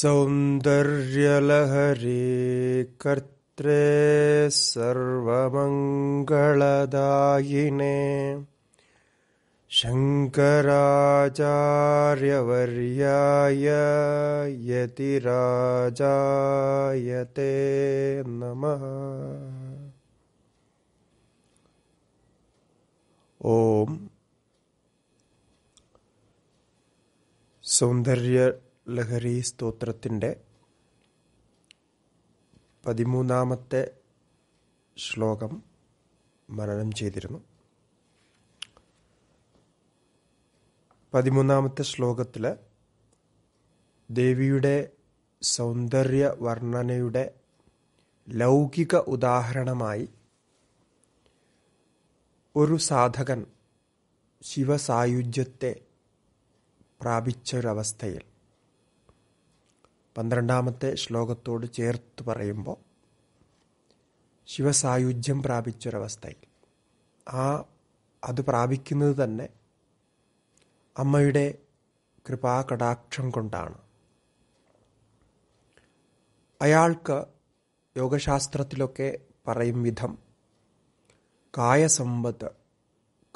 सौन्दर्यलहरे कर्त्रे सर्वमङ्गलदायिने शङ्कराचार्यवर्याय यतिराजायते नमः ॐ सौन्दर्य ലഹരി സ്തോത്രത്തിൻ്റെ പതിമൂന്നാമത്തെ ശ്ലോകം മനനം ചെയ്തിരുന്നു പതിമൂന്നാമത്തെ ശ്ലോകത്തിൽ ദേവിയുടെ സൗന്ദര്യ വർണ്ണനയുടെ ലൗകിക ഉദാഹരണമായി ഒരു സാധകൻ ശിവസായുജ്യത്തെ പ്രാപിച്ചൊരവസ്ഥയിൽ പന്ത്രണ്ടാമത്തെ ശ്ലോകത്തോട് ചേർത്ത് പറയുമ്പോൾ ശിവസായുജ്യം പ്രാപിച്ചൊരവസ്ഥയിൽ ആ അത് പ്രാപിക്കുന്നത് തന്നെ അമ്മയുടെ കൃപാകടാക്ഷം കൊണ്ടാണ് അയാൾക്ക് യോഗശാസ്ത്രത്തിലൊക്കെ പറയും വിധം കായസമ്പത്ത്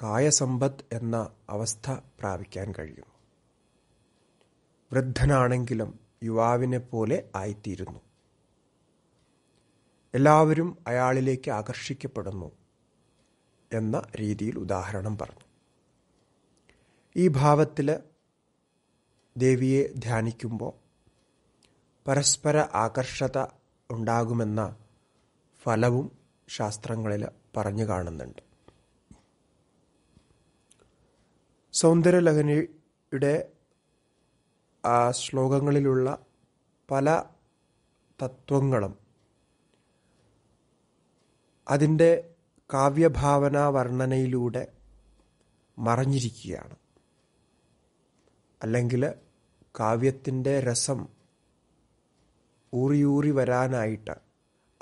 കായസമ്പത്ത് എന്ന അവസ്ഥ പ്രാപിക്കാൻ കഴിയും വൃദ്ധനാണെങ്കിലും യുവാവിനെ പോലെ ആയിത്തീരുന്നു എല്ലാവരും അയാളിലേക്ക് ആകർഷിക്കപ്പെടുന്നു എന്ന രീതിയിൽ ഉദാഹരണം പറഞ്ഞു ഈ ഭാവത്തിൽ ദേവിയെ ധ്യാനിക്കുമ്പോൾ പരസ്പര ആകർഷത ഉണ്ടാകുമെന്ന ഫലവും ശാസ്ത്രങ്ങളിൽ പറഞ്ഞു കാണുന്നുണ്ട് സൗന്ദര്യലഹരിയുടെ ആ ശ്ലോകങ്ങളിലുള്ള പല തത്വങ്ങളും അതിൻ്റെ കാവ്യഭാവനാ വർണ്ണനയിലൂടെ മറഞ്ഞിരിക്കുകയാണ് അല്ലെങ്കിൽ കാവ്യത്തിൻ്റെ രസം ഊറിയൂറി വരാനായിട്ട്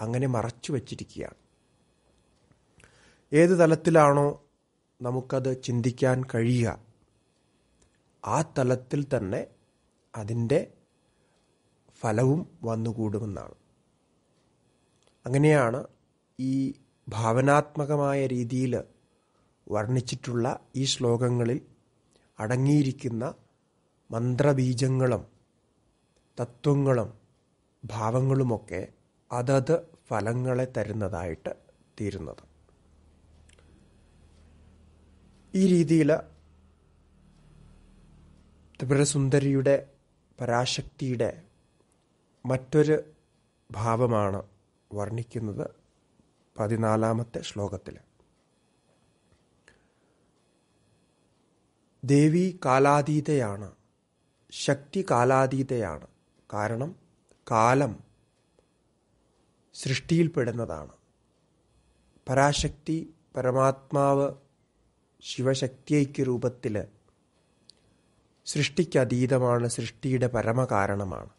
അങ്ങനെ മറച്ചു വച്ചിരിക്കുകയാണ് ഏത് തലത്തിലാണോ നമുക്കത് ചിന്തിക്കാൻ കഴിയുക ആ തലത്തിൽ തന്നെ അതിൻ്റെ ഫലവും വന്നുകൂടുമെന്നാണ് അങ്ങനെയാണ് ഈ ഭാവനാത്മകമായ രീതിയിൽ വർണ്ണിച്ചിട്ടുള്ള ഈ ശ്ലോകങ്ങളിൽ അടങ്ങിയിരിക്കുന്ന മന്ത്രബീജങ്ങളും തത്വങ്ങളും ഭാവങ്ങളുമൊക്കെ അതത് ഫലങ്ങളെ തരുന്നതായിട്ട് തീരുന്നത് ഈ രീതിയിൽ ത്രിപുരസുന്ദരിയുടെ പരാശക്തിയുടെ മറ്റൊരു ഭാവമാണ് വർണ്ണിക്കുന്നത് പതിനാലാമത്തെ ശ്ലോകത്തിൽ ദേവി കാലാതീതയാണ് ശക്തി കാലാതീതയാണ് കാരണം കാലം സൃഷ്ടിയിൽപ്പെടുന്നതാണ് പരാശക്തി പരമാത്മാവ് ശിവശക്തിയയ്ക്ക് രൂപത്തിൽ സൃഷ്ടിക്കതീതമാണ് സൃഷ്ടിയുടെ പരമകാരണമാണ്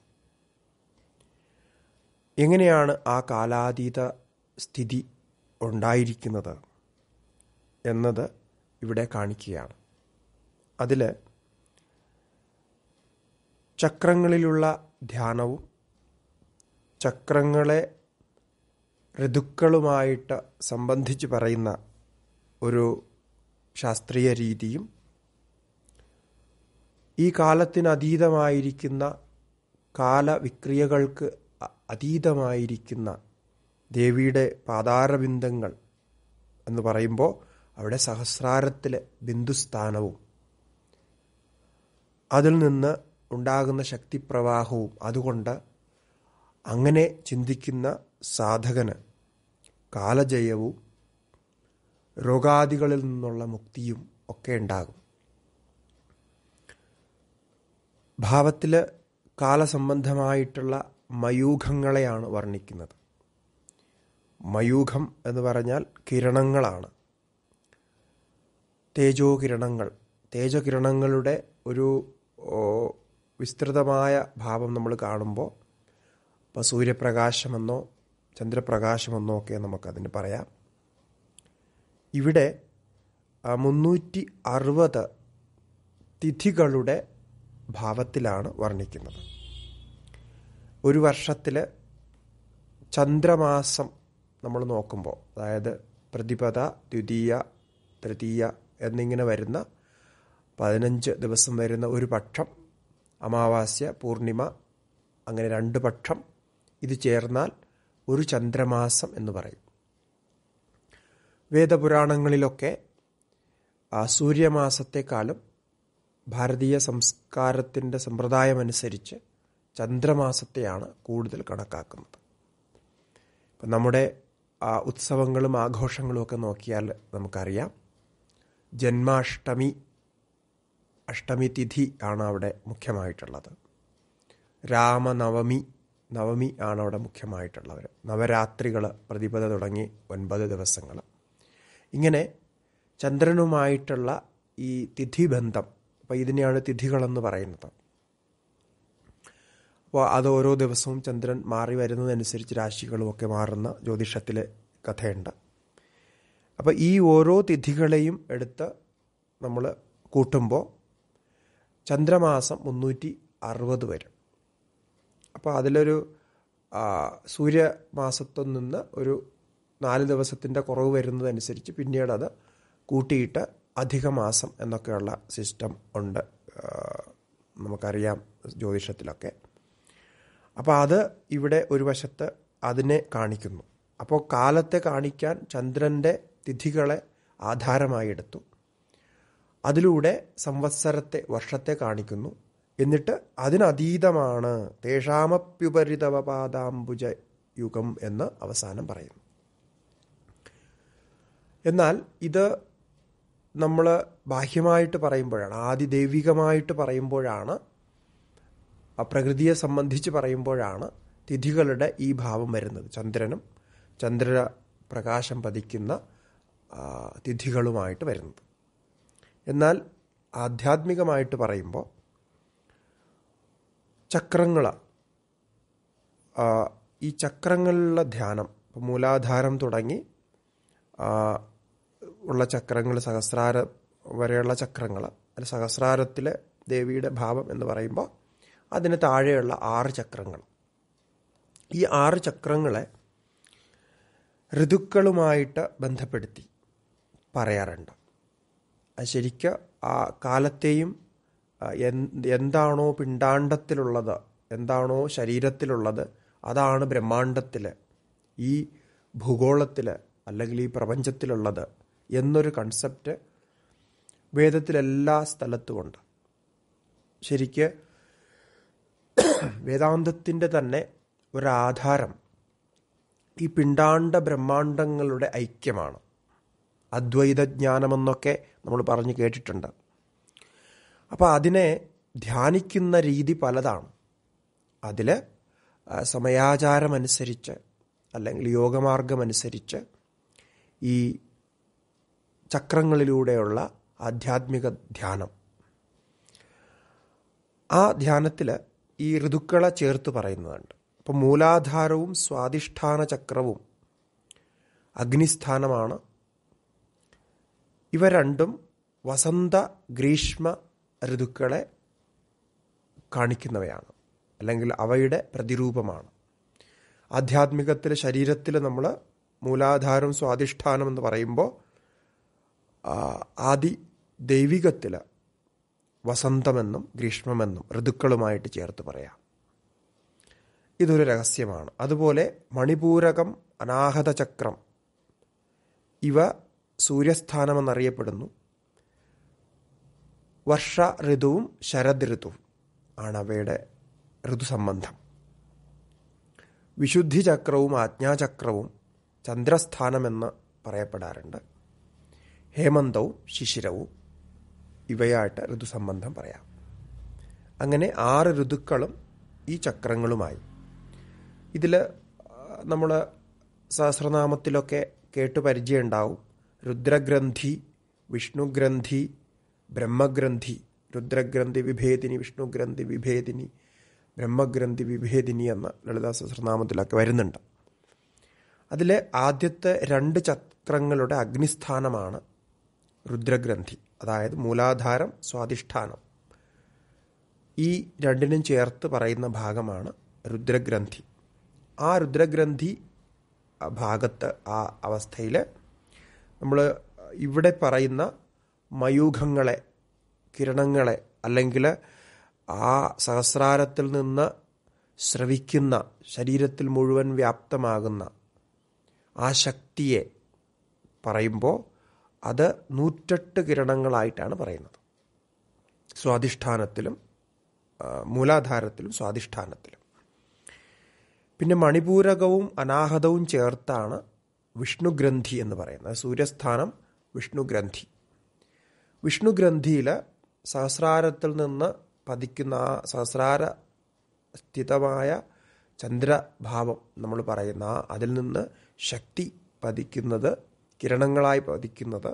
എങ്ങനെയാണ് ആ കാലാതീത സ്ഥിതി ഉണ്ടായിരിക്കുന്നത് എന്നത് ഇവിടെ കാണിക്കുകയാണ് അതിൽ ചക്രങ്ങളിലുള്ള ധ്യാനവും ചക്രങ്ങളെ ഋതുക്കളുമായിട്ട് സംബന്ധിച്ച് പറയുന്ന ഒരു ശാസ്ത്രീയ രീതിയും ഈ കാലത്തിനതീതമായിരിക്കുന്ന കാലവിക്രിയകൾക്ക് അതീതമായിരിക്കുന്ന ദേവിയുടെ പാതാരബിന്ദങ്ങൾ എന്ന് പറയുമ്പോൾ അവിടെ സഹസ്രാരത്തിലെ ബിന്ദുസ്ഥാനവും അതിൽ നിന്ന് ഉണ്ടാകുന്ന ശക്തിപ്രവാഹവും അതുകൊണ്ട് അങ്ങനെ ചിന്തിക്കുന്ന സാധകന് കാലജയവും രോഗാദികളിൽ നിന്നുള്ള മുക്തിയും ഒക്കെ ഉണ്ടാകും ഭാവത്തിൽ കാലസംബന്ധമായിട്ടുള്ള മയൂഖങ്ങളെയാണ് വർണ്ണിക്കുന്നത് മയൂഖം എന്ന് പറഞ്ഞാൽ കിരണങ്ങളാണ് തേജോകിരണങ്ങൾ തേജകിരണങ്ങളുടെ ഒരു വിസ്തൃതമായ ഭാവം നമ്മൾ കാണുമ്പോൾ ഇപ്പോൾ സൂര്യപ്രകാശമെന്നോ ചന്ദ്രപ്രകാശമെന്നോ ഒക്കെ നമുക്കതിന് പറയാം ഇവിടെ മുന്നൂറ്റി അറുപത് തിഥികളുടെ ഭാവത്തിലാണ് വർണ്ണിക്കുന്നത് ഒരു വർഷത്തിൽ ചന്ദ്രമാസം നമ്മൾ നോക്കുമ്പോൾ അതായത് പ്രതിപദ ദ്വിതീയ തൃതീയ എന്നിങ്ങനെ വരുന്ന പതിനഞ്ച് ദിവസം വരുന്ന ഒരു പക്ഷം അമാവാസ്യ പൂർണിമ അങ്ങനെ രണ്ട് പക്ഷം ഇത് ചേർന്നാൽ ഒരു ചന്ദ്രമാസം എന്ന് പറയും വേദപുരാണങ്ങളിലൊക്കെ സൂര്യമാസത്തെക്കാളും ഭാരതീയ സംസ്കാരത്തിൻ്റെ സമ്പ്രദായമനുസരിച്ച് ചന്ദ്രമാസത്തെയാണ് കൂടുതൽ കണക്കാക്കുന്നത് ഇപ്പം നമ്മുടെ ഉത്സവങ്ങളും ആഘോഷങ്ങളും ഒക്കെ നോക്കിയാൽ നമുക്കറിയാം ജന്മാഷ്ടമി അഷ്ടമി തിഥി ആണ് അവിടെ മുഖ്യമായിട്ടുള്ളത് രാമനവമി നവമി ആണ് അവിടെ മുഖ്യമായിട്ടുള്ളവർ നവരാത്രികൾ പ്രതിപദ തുടങ്ങി ഒൻപത് ദിവസങ്ങൾ ഇങ്ങനെ ചന്ദ്രനുമായിട്ടുള്ള ഈ തിഥിബന്ധം അപ്പോൾ ഇതിനെയാണ് തിഥികളെന്ന് പറയുന്നത് അപ്പോൾ അത് ഓരോ ദിവസവും ചന്ദ്രൻ മാറി വരുന്നതനുസരിച്ച് രാശികളുമൊക്കെ മാറുന്ന ജ്യോതിഷത്തിലെ കഥയുണ്ട് അപ്പോൾ ഈ ഓരോ തിഥികളെയും എടുത്ത് നമ്മൾ കൂട്ടുമ്പോൾ ചന്ദ്രമാസം മുന്നൂറ്റി അറുപത് വരും അപ്പോൾ അതിലൊരു സൂര്യമാസത്തിൽ നിന്ന് ഒരു നാല് ദിവസത്തിൻ്റെ കുറവ് വരുന്നതനുസരിച്ച് പിന്നീടത് കൂട്ടിയിട്ട് അധിക മാസം എന്നൊക്കെയുള്ള സിസ്റ്റം ഉണ്ട് നമുക്കറിയാം ജ്യോതിഷത്തിലൊക്കെ അപ്പോൾ അത് ഇവിടെ ഒരു വശത്ത് അതിനെ കാണിക്കുന്നു അപ്പോൾ കാലത്തെ കാണിക്കാൻ ചന്ദ്രൻ്റെ തിഥികളെ ആധാരമായി എടുത്തു അതിലൂടെ സംവത്സരത്തെ വർഷത്തെ കാണിക്കുന്നു എന്നിട്ട് അതിനതീതമാണ് തേഷാമപ്യുപരിതവപാദാംബുജ യുഗം എന്ന് അവസാനം പറയുന്നു എന്നാൽ ഇത് നമ്മൾ ബാഹ്യമായിട്ട് പറയുമ്പോഴാണ് ആദി ദൈവികമായിട്ട് പറയുമ്പോഴാണ് പ്രകൃതിയെ സംബന്ധിച്ച് പറയുമ്പോഴാണ് തിഥികളുടെ ഈ ഭാവം വരുന്നത് ചന്ദ്രനും ചന്ദ്ര പ്രകാശം പതിക്കുന്ന തിഥികളുമായിട്ട് വരുന്നത് എന്നാൽ ആധ്യാത്മികമായിട്ട് പറയുമ്പോൾ ചക്രങ്ങൾ ഈ ചക്രങ്ങളിലുള്ള ധ്യാനം മൂലാധാരം തുടങ്ങി ഉള്ള ചക്രങ്ങൾ സഹസ്രാര വരെയുള്ള ചക്രങ്ങൾ അല്ല സഹസ്രാരത്തിലെ ദേവിയുടെ ഭാവം എന്ന് പറയുമ്പോൾ അതിന് താഴെയുള്ള ആറ് ചക്രങ്ങൾ ഈ ആറ് ചക്രങ്ങളെ ഋതുക്കളുമായിട്ട് ബന്ധപ്പെടുത്തി പറയാറുണ്ട് ശരിക്കും ആ കാലത്തെയും എന്താണോ പിണ്ടാണ്ടത്തിലുള്ളത് എന്താണോ ശരീരത്തിലുള്ളത് അതാണ് ബ്രഹ്മാണ്ടത്തിൽ ഈ ഭൂഗോളത്തിൽ അല്ലെങ്കിൽ ഈ പ്രപഞ്ചത്തിലുള്ളത് എന്നൊരു കൺസെപ്റ്റ് വേദത്തിലെല്ലാ സ്ഥലത്തുമുണ്ട് ശരിക്ക് വേദാന്തത്തിൻ്റെ തന്നെ ഒരാധാരം ഈ പിണ്ടാണ്ട ബ്രഹ്മാണ്ടങ്ങളുടെ ഐക്യമാണ് അദ്വൈതജ്ഞാനമെന്നൊക്കെ നമ്മൾ പറഞ്ഞു കേട്ടിട്ടുണ്ട് അപ്പോൾ അതിനെ ധ്യാനിക്കുന്ന രീതി പലതാണ് അതിൽ സമയാചാരമനുസരിച്ച് അല്ലെങ്കിൽ യോഗമാർഗമനുസരിച്ച് ഈ ചക്രങ്ങളിലൂടെയുള്ള ആധ്യാത്മിക ധ്യാനം ആ ധ്യാനത്തിൽ ഈ ഋതുക്കളെ ചേർത്ത് പറയുന്നതുണ്ട് അപ്പോൾ മൂലാധാരവും സ്വാധിഷ്ഠാന ചക്രവും അഗ്നിസ്ഥാനമാണ് ഇവ രണ്ടും വസന്ത ഗ്രീഷ്മ ഋതുക്കളെ കാണിക്കുന്നവയാണ് അല്ലെങ്കിൽ അവയുടെ പ്രതിരൂപമാണ് ആധ്യാത്മികത്തിൽ ശരീരത്തിൽ നമ്മൾ മൂലാധാരം സ്വാധിഷ്ഠാനം എന്ന് പറയുമ്പോൾ ആദി ദൈവികത്തിൽ വസന്തമെന്നും ഗ്രീഷ്മമെന്നും ഋതുക്കളുമായിട്ട് ചേർത്ത് പറയാം ഇതൊരു രഹസ്യമാണ് അതുപോലെ മണിപൂരകം അനാഹത ചക്രം ഇവ സൂര്യസ്ഥാനമെന്നറിയപ്പെടുന്നു വർഷ ഋതുവും ശരദ് ഋതുവും ആണ് അവയുടെ ഋതുസംബന്ധം വിശുദ്ധിചക്രവും ആജ്ഞാചക്രവും ചന്ദ്രസ്ഥാനമെന്ന് പറയപ്പെടാറുണ്ട് ഹേമന്തവും ശിശിരവും ഇവയായിട്ട് ഋതുസംബന്ധം പറയാം അങ്ങനെ ആറ് ഋതുക്കളും ഈ ചക്രങ്ങളുമായി ഇതിൽ നമ്മൾ സഹസ്രനാമത്തിലൊക്കെ കേട്ട് പരിചയമുണ്ടാവും രുദ്രഗ്രന്ഥി വിഷ്ണുഗ്രന്ഥി ബ്രഹ്മഗ്രന്ഥി രുദ്രഗ്രന്ഥി വിഭേദിനി വിഷ്ണുഗ്രന്ഥി വിഭേദിനി ബ്രഹ്മഗ്രന്ഥി വിഭേദിനി എന്ന ലളിതാ സഹസ്രനാമത്തിലൊക്കെ വരുന്നുണ്ട് അതിലെ ആദ്യത്തെ രണ്ട് ചക്രങ്ങളുടെ അഗ്നിസ്ഥാനമാണ് രുദ്രഗ്രന്ഥി അതായത് മൂലാധാരം സ്വാധിഷ്ഠാനം ഈ രണ്ടിനും ചേർത്ത് പറയുന്ന ഭാഗമാണ് രുദ്രഗ്രന്ഥി ആ രുദ്രഗ്രന്ഥി ഭാഗത്ത് ആ അവസ്ഥയിൽ നമ്മൾ ഇവിടെ പറയുന്ന മയൂഖങ്ങളെ കിരണങ്ങളെ അല്ലെങ്കിൽ ആ സഹസ്രാരത്തിൽ നിന്ന് ശ്രവിക്കുന്ന ശരീരത്തിൽ മുഴുവൻ വ്യാപ്തമാകുന്ന ആ ശക്തിയെ പറയുമ്പോൾ അത് നൂറ്റെട്ട് കിരണങ്ങളായിട്ടാണ് പറയുന്നത് സ്വാധിഷ്ഠാനത്തിലും മൂലാധാരത്തിലും സ്വാധിഷ്ഠാനത്തിലും പിന്നെ മണിപൂരകവും അനാഹതവും ചേർത്താണ് വിഷ്ണുഗ്രന്ഥി എന്ന് പറയുന്നത് സൂര്യസ്ഥാനം വിഷ്ണുഗ്രന്ഥി വിഷ്ണുഗ്രന്ഥിയിൽ സഹസ്രാരത്തിൽ നിന്ന് പതിക്കുന്ന ആ സഹസ്രാര സ്ഥിതമായ ചന്ദ്രഭാവം നമ്മൾ പറയുന്ന അതിൽ നിന്ന് ശക്തി പതിക്കുന്നത് കിരണങ്ങളായി പതിക്കുന്നത്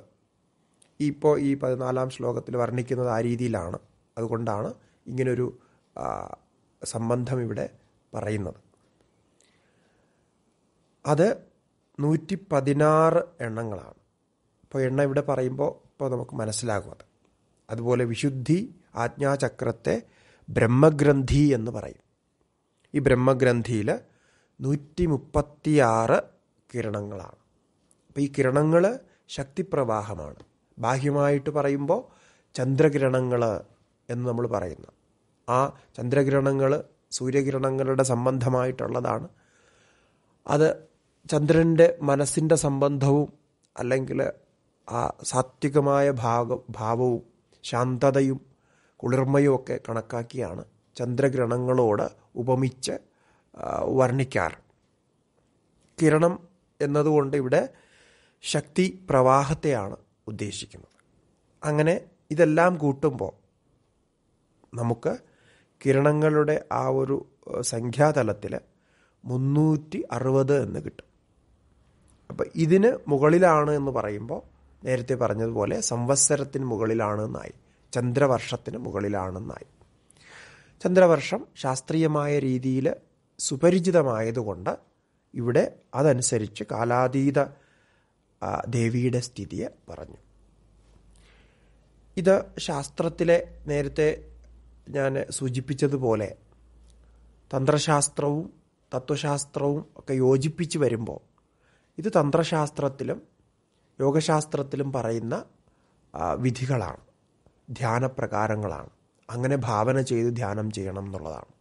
ഇപ്പോൾ ഈ പതിനാലാം ശ്ലോകത്തിൽ വർണ്ണിക്കുന്നത് ആ രീതിയിലാണ് അതുകൊണ്ടാണ് ഇങ്ങനൊരു സംബന്ധം ഇവിടെ പറയുന്നത് അത് നൂറ്റി പതിനാറ് എണ്ണങ്ങളാണ് ഇപ്പോൾ എണ്ണ ഇവിടെ പറയുമ്പോൾ ഇപ്പോൾ നമുക്ക് മനസ്സിലാകും അത് അതുപോലെ വിശുദ്ധി ആജ്ഞാചക്രത്തെ ബ്രഹ്മഗ്രന്ഥി എന്ന് പറയും ഈ ബ്രഹ്മഗ്രന്ഥിയിൽ നൂറ്റി മുപ്പത്തിയാറ് കിരണങ്ങളാണ് അപ്പോൾ ഈ കിരണങ്ങൾ ശക്തിപ്രവാഹമാണ് ബാഹ്യമായിട്ട് പറയുമ്പോൾ ചന്ദ്രകിരണങ്ങൾ എന്ന് നമ്മൾ പറയുന്നു ആ ചന്ദ്രകിരണങ്ങൾ സൂര്യകിരണങ്ങളുടെ സംബന്ധമായിട്ടുള്ളതാണ് അത് ചന്ദ്രൻ്റെ മനസ്സിൻ്റെ സംബന്ധവും അല്ലെങ്കിൽ ആ സാത്വികമായ ഭാഗ ഭാവവും ശാന്തതയും കുളിർമയും ഒക്കെ കണക്കാക്കിയാണ് ചന്ദ്രഗ്രഹണങ്ങളോട് ഉപമിച്ച് വർണ്ണിക്കാറ് കിരണം എന്നതുകൊണ്ട് ഇവിടെ ശക്തി പ്രവാഹത്തെയാണ് ഉദ്ദേശിക്കുന്നത് അങ്ങനെ ഇതെല്ലാം കൂട്ടുമ്പോൾ നമുക്ക് കിരണങ്ങളുടെ ആ ഒരു സംഖ്യാതലത്തിൽ മുന്നൂറ്റി അറുപത് എന്ന് കിട്ടും അപ്പോൾ ഇതിന് മുകളിലാണ് എന്ന് പറയുമ്പോൾ നേരത്തെ പറഞ്ഞതുപോലെ സംവത്സരത്തിന് മുകളിലാണ് എന്നായി ചന്ദ്രവർഷത്തിന് മുകളിലാണെന്നായി ചന്ദ്രവർഷം ശാസ്ത്രീയമായ രീതിയിൽ സുപരിചിതമായതുകൊണ്ട് ഇവിടെ അതനുസരിച്ച് കാലാതീത ആ ദേവിയുടെ സ്ഥിതിയെ പറഞ്ഞു ഇത് ശാസ്ത്രത്തിലെ നേരത്തെ ഞാൻ സൂചിപ്പിച്ചതുപോലെ തന്ത്രശാസ്ത്രവും തത്വശാസ്ത്രവും ഒക്കെ യോജിപ്പിച്ച് വരുമ്പോൾ ഇത് തന്ത്രശാസ്ത്രത്തിലും യോഗശാസ്ത്രത്തിലും പറയുന്ന വിധികളാണ് ധ്യാനപ്രകാരങ്ങളാണ് അങ്ങനെ ഭാവന ചെയ്ത് ധ്യാനം ചെയ്യണം എന്നുള്ളതാണ്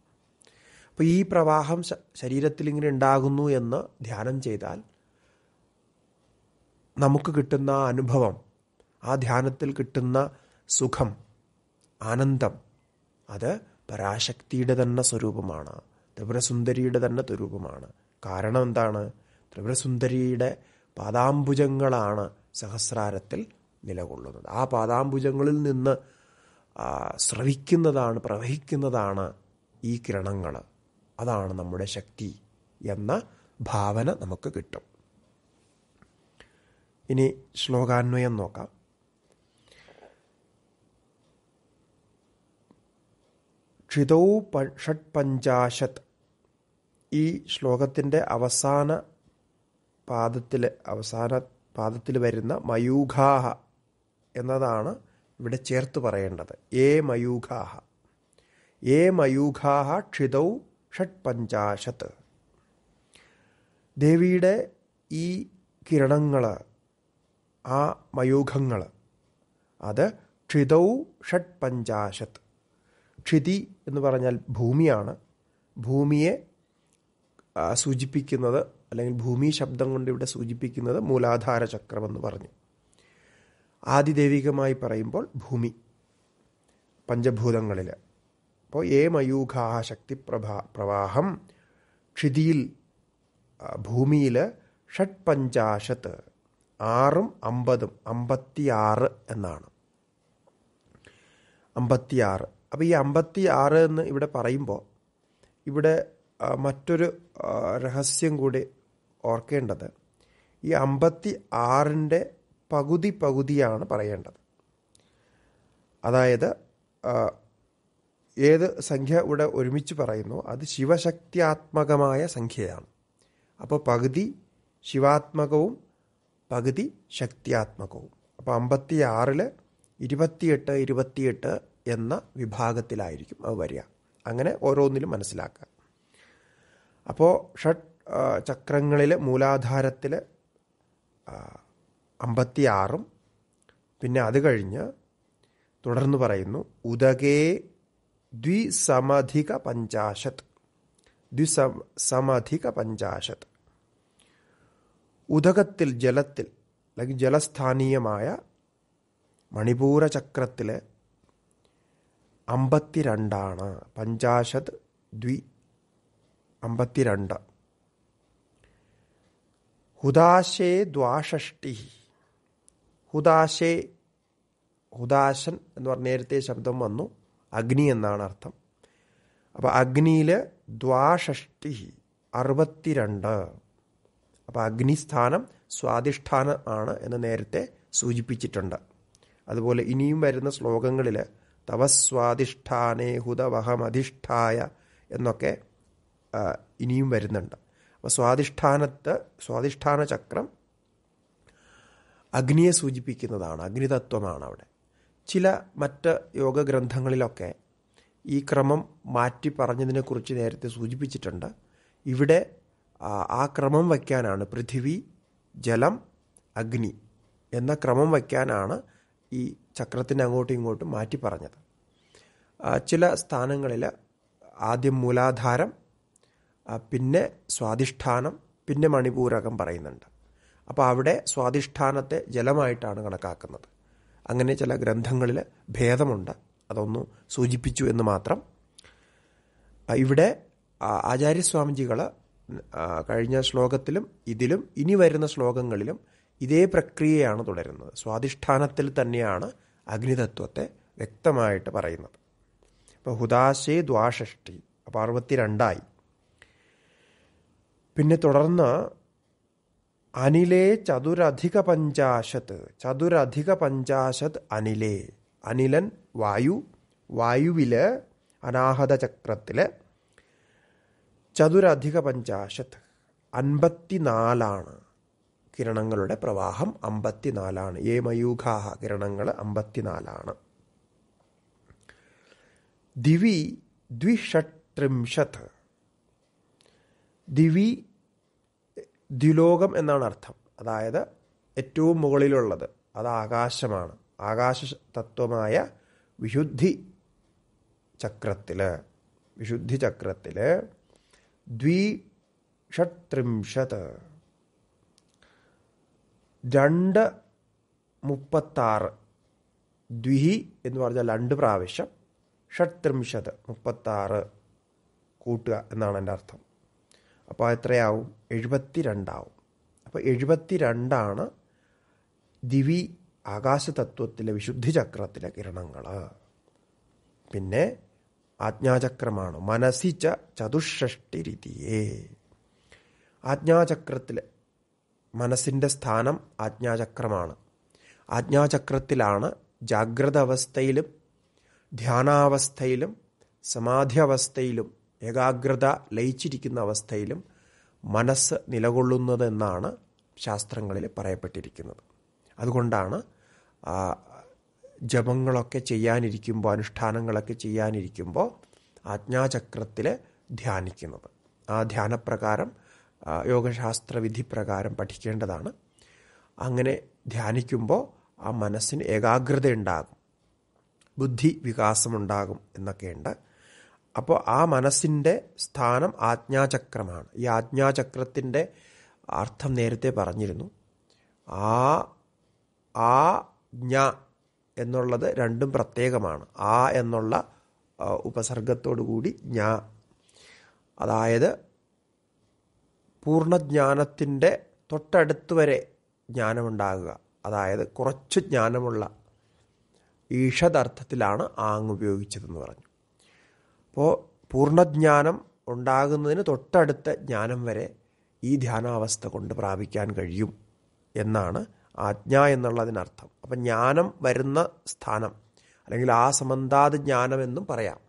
അപ്പോൾ ഈ പ്രവാഹം ശരീരത്തിൽ ഇങ്ങനെ ഉണ്ടാകുന്നു എന്ന് ധ്യാനം ചെയ്താൽ നമുക്ക് കിട്ടുന്ന അനുഭവം ആ ധ്യാനത്തിൽ കിട്ടുന്ന സുഖം ആനന്ദം അത് പരാശക്തിയുടെ തന്നെ സ്വരൂപമാണ് ത്രിപുരസുന്ദരിയുടെ തന്നെ സ്വരൂപമാണ് കാരണം എന്താണ് ത്രിപുരസുന്ദരിയുടെ പാദാംബുജങ്ങളാണ് സഹസ്രാരത്തിൽ നിലകൊള്ളുന്നത് ആ പാദാംബുജങ്ങളിൽ നിന്ന് സ്രവിക്കുന്നതാണ് പ്രവഹിക്കുന്നതാണ് ഈ കിരണങ്ങൾ അതാണ് നമ്മുടെ ശക്തി എന്ന ഭാവന നമുക്ക് കിട്ടും ഇനി ശ്ലോകാന്വയം നോക്കാം ക്ഷിതൗ ഷട്പഞ്ചാശത് ഈ ശ്ലോകത്തിൻ്റെ അവസാന പാദത്തിൽ അവസാന പാദത്തിൽ വരുന്ന മയൂഖാഹ എന്നതാണ് ഇവിടെ ചേർത്ത് പറയേണ്ടത് ഏ മയൂഖാഹ ഏ മയൂഖാഹ ക്ഷിതൗ ഷട്പഞ്ചാശത്ത് ദേവിയുടെ ഈ കിരണങ്ങൾ ആ മയൂഖങ്ങൾ അത് ക്ഷിതൗ ഷഡ് പഞ്ചാശത്ത് ക്ഷിതി എന്ന് പറഞ്ഞാൽ ഭൂമിയാണ് ഭൂമിയെ സൂചിപ്പിക്കുന്നത് അല്ലെങ്കിൽ ഭൂമി ശബ്ദം കൊണ്ട് ഇവിടെ സൂചിപ്പിക്കുന്നത് മൂലാധാര ചക്രം എന്ന് പറഞ്ഞു ആദിദൈവികമായി പറയുമ്പോൾ ഭൂമി പഞ്ചഭൂതങ്ങളിൽ അപ്പോൾ ഏ മയൂഖാ ശക്തി പ്രഭാ പ്രവാഹം ക്ഷിതിയിൽ ഭൂമിയിൽ ഷഡ് പഞ്ചാശത്ത് ആറും അമ്പതും അമ്പത്തിയാറ് എന്നാണ് അമ്പത്തിയാറ് അപ്പോൾ ഈ അമ്പത്തി ആറ് എന്ന് ഇവിടെ പറയുമ്പോൾ ഇവിടെ മറ്റൊരു രഹസ്യം കൂടി ഓർക്കേണ്ടത് ഈ അമ്പത്തി ആറിൻ്റെ പകുതി പകുതിയാണ് പറയേണ്ടത് അതായത് ഏത് സംഖ്യ ഇവിടെ ഒരുമിച്ച് പറയുന്നു അത് ശിവശക്തിയാത്മകമായ സംഖ്യയാണ് അപ്പോൾ പകുതി ശിവാത്മകവും പകുതി ശക്തിയാത്മകവും അപ്പോൾ അമ്പത്തി ആറിൽ ഇരുപത്തിയെട്ട് ഇരുപത്തിയെട്ട് എന്ന വിഭാഗത്തിലായിരിക്കും അത് വരിക അങ്ങനെ ഓരോന്നിലും മനസ്സിലാക്കുക അപ്പോൾ ഷട്ട് ചക്രങ്ങളിൽ മൂലാധാരത്തിൽ അമ്പത്തിയാറും പിന്നെ അത് കഴിഞ്ഞ് തുടർന്ന് പറയുന്നു ഉദകേ ദ്വിസമധിക പഞ്ചാശത് ദ്വിസമധിക പഞ്ചാശത് ഉദകത്തിൽ ജലത്തിൽ അല്ലെങ്കിൽ ജലസ്ഥാനീയമായ മണിപൂരചക്രത്തിലെ അമ്പത്തിരണ്ടാണ് പഞ്ചാശത് ദ്വി അമ്പത്തിരണ്ട് ഹുദാശേ ദ്വാഷഷ്ടി ഹുദാശേ ഹുദാശൻ എന്ന് പറഞ്ഞ നേരത്തെ ശബ്ദം വന്നു അഗ്നി എന്നാണ് അർത്ഥം അപ്പം അഗ്നിയിൽ ദ്വാഷഷ്ടി അറുപത്തിരണ്ട് അപ്പോൾ അഗ്നിസ്ഥാനം സ്വാധിഷ്ഠാനം ആണ് എന്ന് നേരത്തെ സൂചിപ്പിച്ചിട്ടുണ്ട് അതുപോലെ ഇനിയും വരുന്ന ശ്ലോകങ്ങളിൽ തവസ്വാധിഷ്ഠാനേ ഹുതവഹമധിഷ്ഠായ എന്നൊക്കെ ഇനിയും വരുന്നുണ്ട് അപ്പോൾ സ്വാധിഷ്ഠാനത്ത് സ്വാധിഷ്ഠാന ചക്രം അഗ്നിയെ സൂചിപ്പിക്കുന്നതാണ് അഗ്നിതത്വമാണ് അവിടെ ചില മറ്റ് ഗ്രന്ഥങ്ങളിലൊക്കെ ഈ ക്രമം മാറ്റി പറഞ്ഞതിനെക്കുറിച്ച് നേരത്തെ സൂചിപ്പിച്ചിട്ടുണ്ട് ഇവിടെ ആ ക്രമം വയ്ക്കാനാണ് പൃഥിവി ജലം അഗ്നി എന്ന ക്രമം വയ്ക്കാനാണ് ഈ ചക്രത്തിനെ അങ്ങോട്ടും ഇങ്ങോട്ടും മാറ്റി പറഞ്ഞത് ചില സ്ഥാനങ്ങളിൽ ആദ്യം മൂലാധാരം പിന്നെ സ്വാധിഷ്ഠാനം പിന്നെ മണിപൂരകം പറയുന്നുണ്ട് അപ്പോൾ അവിടെ സ്വാധിഷ്ഠാനത്തെ ജലമായിട്ടാണ് കണക്കാക്കുന്നത് അങ്ങനെ ചില ഗ്രന്ഥങ്ങളിൽ ഭേദമുണ്ട് അതൊന്ന് സൂചിപ്പിച്ചു എന്ന് മാത്രം ഇവിടെ ആചാര്യസ്വാമിജികൾ കഴിഞ്ഞ ശ്ലോകത്തിലും ഇതിലും ഇനി വരുന്ന ശ്ലോകങ്ങളിലും ഇതേ പ്രക്രിയയാണ് തുടരുന്നത് സ്വാധിഷ്ഠാനത്തിൽ തന്നെയാണ് അഗ്നിതത്വത്തെ വ്യക്തമായിട്ട് പറയുന്നത് അപ്പോൾ ഹുദാശേ ദ്വാഷഷ്ടി അപ്പോൾ അറുപത്തിരണ്ടായി പിന്നെ തുടർന്ന് അനിലേ ചതുരധിക പഞ്ചാശത്ത് ചതുരധിക പഞ്ചാശത് അനിലേ അനിലൻ വായു വായുവിൽ അനാഹത ചക്രത്തിൽ ചതുരധിക പഞ്ചാശത്ത് അൻപത്തിനാലാണ് കിരണങ്ങളുടെ പ്രവാഹം അമ്പത്തിനാലാണ് ഏ മയൂഖാഹ കിരണങ്ങൾ അമ്പത്തിനാലാണ് ദിവി ദ്വിഷട്രിംശത്ത് ദിവി ദ്വിലോകം എന്നാണ് അർത്ഥം അതായത് ഏറ്റവും മുകളിലുള്ളത് അത് ആകാശമാണ് ആകാശ തത്വമായ വിശുദ്ധി ചക്രത്തില് വിശുദ്ധി ചക്രത്തില് ദ്വിഷത്രിംശത് രണ്ട് മുപ്പത്താറ് ദ്വിഹി എന്ന് പറഞ്ഞാൽ രണ്ട് പ്രാവശ്യം ഷട്രിംശത് മുപ്പത്താറ് കൂട്ടുക എന്നാണ് എൻ്റെ അർത്ഥം അപ്പോൾ എത്രയാവും എഴുപത്തി രണ്ടാവും അപ്പോൾ എഴുപത്തി രണ്ടാണ് ദിവി ആകാശതത്വത്തിലെ വിശുദ്ധി ചക്രത്തിലെ കിരണങ്ങൾ പിന്നെ ആജ്ഞാചക്രമാണ് മനസിച്ച ചതുഷ്ഷഷ്ടി രീതിയെ ആജ്ഞാചക്രത്തിലെ മനസ്സിൻ്റെ സ്ഥാനം ആജ്ഞാചക്രമാണ് ആജ്ഞാചക്രത്തിലാണ് ജാഗ്രത അവസ്ഥയിലും ധ്യാനാവസ്ഥയിലും സമാധി അവസ്ഥയിലും ഏകാഗ്രത ലയിച്ചിരിക്കുന്ന അവസ്ഥയിലും മനസ്സ് നിലകൊള്ളുന്നതെന്നാണ് ശാസ്ത്രങ്ങളിൽ പറയപ്പെട്ടിരിക്കുന്നത് അതുകൊണ്ടാണ് ജപങ്ങളൊക്കെ ചെയ്യാനിരിക്കുമ്പോൾ അനുഷ്ഠാനങ്ങളൊക്കെ ചെയ്യാനിരിക്കുമ്പോൾ ആജ്ഞാചക്രത്തിൽ ധ്യാനിക്കുന്നത് ആ ധ്യാനപ്രകാരം യോഗശാസ്ത്ര വിധി പ്രകാരം പഠിക്കേണ്ടതാണ് അങ്ങനെ ധ്യാനിക്കുമ്പോൾ ആ മനസ്സിന് ഏകാഗ്രത ഉണ്ടാകും ബുദ്ധി വികാസമുണ്ടാകും എന്നൊക്കെയുണ്ട് അപ്പോൾ ആ മനസ്സിൻ്റെ സ്ഥാനം ആജ്ഞാചക്രമാണ് ഈ ആജ്ഞാചക്രത്തിൻ്റെ അർത്ഥം നേരത്തെ പറഞ്ഞിരുന്നു ആ ആ എന്നുള്ളത് രണ്ടും പ്രത്യേകമാണ് ആ എന്നുള്ള ഉപസർഗത്തോടു കൂടി ഞാ അതായത് പൂർണ്ണജ്ഞാനത്തിൻ്റെ തൊട്ടടുത്ത് വരെ ജ്ഞാനമുണ്ടാകുക അതായത് കുറച്ച് ജ്ഞാനമുള്ള ഈഷദർത്ഥത്തിലാണ് ആങ് ഉപയോഗിച്ചതെന്ന് പറഞ്ഞു അപ്പോൾ പൂർണ്ണജ്ഞാനം ഉണ്ടാകുന്നതിന് തൊട്ടടുത്ത ജ്ഞാനം വരെ ഈ ധ്യാനാവസ്ഥ കൊണ്ട് പ്രാപിക്കാൻ കഴിയും എന്നാണ് ആജ്ഞ എന്നുള്ളതിനർത്ഥം അപ്പം ജ്ഞാനം വരുന്ന സ്ഥാനം അല്ലെങ്കിൽ ആ സമന്താത് ജ്ഞാനമെന്നും പറയാം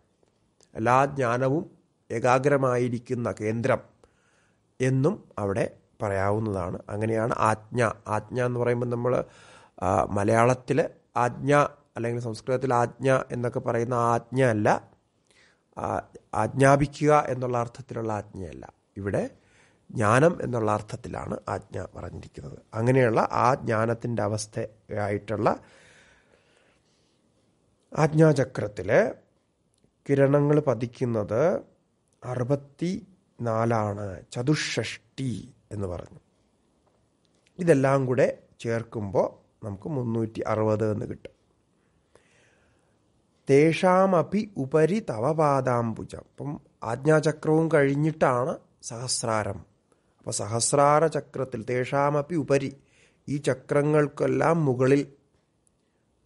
എല്ലാ ജ്ഞാനവും ഏകാഗ്രമായിരിക്കുന്ന കേന്ദ്രം എന്നും അവിടെ പറയാവുന്നതാണ് അങ്ങനെയാണ് ആജ്ഞ ആജ്ഞ എന്ന് പറയുമ്പോൾ നമ്മൾ മലയാളത്തിൽ ആജ്ഞ അല്ലെങ്കിൽ സംസ്കൃതത്തിൽ ആജ്ഞ എന്നൊക്കെ പറയുന്ന ആജ്ഞ അല്ല ആജ്ഞാപിക്കുക എന്നുള്ള അർത്ഥത്തിലുള്ള ആജ്ഞയല്ല ഇവിടെ ജ്ഞാനം എന്നുള്ള അർത്ഥത്തിലാണ് ആജ്ഞ പറഞ്ഞിരിക്കുന്നത് അങ്ങനെയുള്ള ആ ജ്ഞാനത്തിൻ്റെ അവസ്ഥയായിട്ടുള്ള ആജ്ഞാചക്രത്തിലെ കിരണങ്ങൾ പതിക്കുന്നത് അറുപത്തി നാലാണ് ചതുഷ്ഷഷ്ടി എന്ന് പറഞ്ഞു ഇതെല്ലാം കൂടെ ചേർക്കുമ്പോൾ നമുക്ക് മുന്നൂറ്റി അറുപത് എന്ന് കിട്ടും തേഷാമഭി ഉപരി തവപാദാംബുജം അപ്പം ആജ്ഞാചക്രവും കഴിഞ്ഞിട്ടാണ് സഹസ്രാരം അപ്പോൾ സഹസ്രാര ചക്രത്തിൽ തേഷാമപ്പി ഉപരി ഈ ചക്രങ്ങൾക്കെല്ലാം മുകളിൽ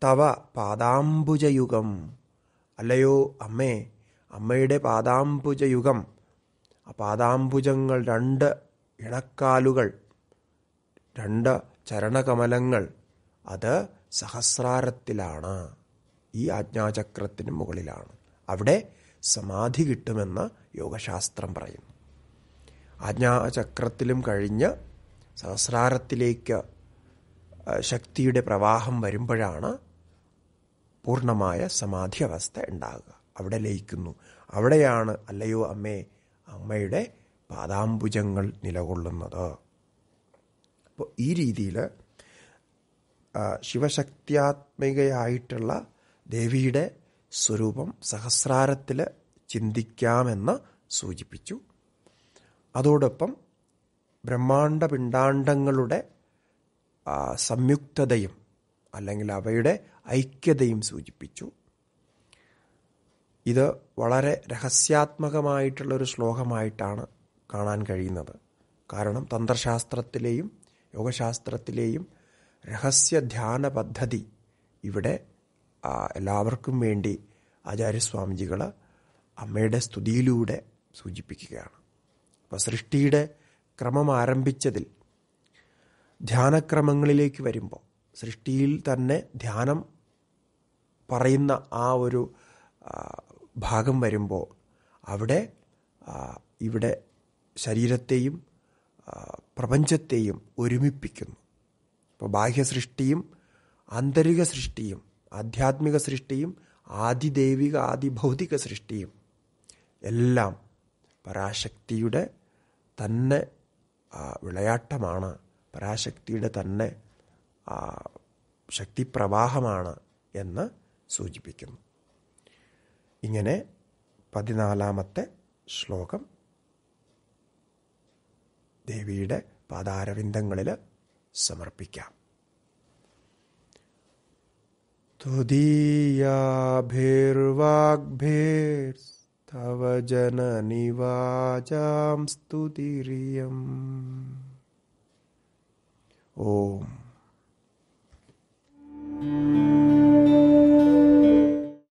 തവ പാദാംബുജയുഗം അല്ലയോ അമ്മേ അമ്മയുടെ പാദാംബുജയുഗം ആ പാദാംബുജങ്ങൾ രണ്ട് ഇണക്കാലുകൾ രണ്ട് ചരണകമലങ്ങൾ അത് സഹസ്രാരത്തിലാണ് ഈ ആജ്ഞാചക്രത്തിന് മുകളിലാണ് അവിടെ സമാധി കിട്ടുമെന്ന് യോഗശാസ്ത്രം പറയുന്നു ആജ്ഞാചക്രത്തിലും കഴിഞ്ഞ് സഹസ്രാരത്തിലേക്ക് ശക്തിയുടെ പ്രവാഹം വരുമ്പോഴാണ് പൂർണ്ണമായ സമാധി അവസ്ഥ ഉണ്ടാകുക അവിടെ ലയിക്കുന്നു അവിടെയാണ് അല്ലയോ അമ്മേ അമ്മയുടെ പാദാംബുജങ്ങൾ നിലകൊള്ളുന്നത് അപ്പോൾ ഈ രീതിയിൽ ശിവശക്തിയാത്മികയായിട്ടുള്ള ദേവിയുടെ സ്വരൂപം സഹസ്രാരത്തിൽ ചിന്തിക്കാമെന്ന് സൂചിപ്പിച്ചു അതോടൊപ്പം ബ്രഹ്മാണ്ട പിണ്ടാണ്ടങ്ങളുടെ സംയുക്തതയും അല്ലെങ്കിൽ അവയുടെ ഐക്യതയും സൂചിപ്പിച്ചു ഇത് വളരെ രഹസ്യാത്മകമായിട്ടുള്ളൊരു ശ്ലോകമായിട്ടാണ് കാണാൻ കഴിയുന്നത് കാരണം തന്ത്രശാസ്ത്രത്തിലെയും യോഗശാസ്ത്രത്തിലെയും രഹസ്യ ധ്യാന പദ്ധതി ഇവിടെ എല്ലാവർക്കും വേണ്ടി ആചാര്യസ്വാമിജികൾ അമ്മയുടെ സ്തുതിയിലൂടെ സൂചിപ്പിക്കുകയാണ് അപ്പം സൃഷ്ടിയുടെ ക്രമം ആരംഭിച്ചതിൽ ധ്യാനക്രമങ്ങളിലേക്ക് വരുമ്പോൾ സൃഷ്ടിയിൽ തന്നെ ധ്യാനം പറയുന്ന ആ ഒരു ഭാഗം വരുമ്പോൾ അവിടെ ഇവിടെ ശരീരത്തെയും പ്രപഞ്ചത്തെയും ഒരുമിപ്പിക്കുന്നു അപ്പോൾ ബാഹ്യ സൃഷ്ടിയും ആന്തരിക സൃഷ്ടിയും ആധ്യാത്മിക സൃഷ്ടിയും ആദിദൈവിക ആദിഭൗതിക സൃഷ്ടിയും എല്ലാം പരാശക്തിയുടെ തന്നെ വിളയാട്ടമാണ് പരാശക്തിയുടെ തന്നെ ശക്തിപ്രവാഹമാണ് എന്ന് സൂചിപ്പിക്കുന്നു ഇങ്ങനെ പതിനാലാമത്തെ ശ്ലോകം ദേവിയുടെ പാദാരവിന്ദങ്ങളിൽ സമർപ്പിക്കാം തുദീയാഭിർവാഗ്ഭേർസ് तव जननि वाचां स्तुतिरियम् ॐ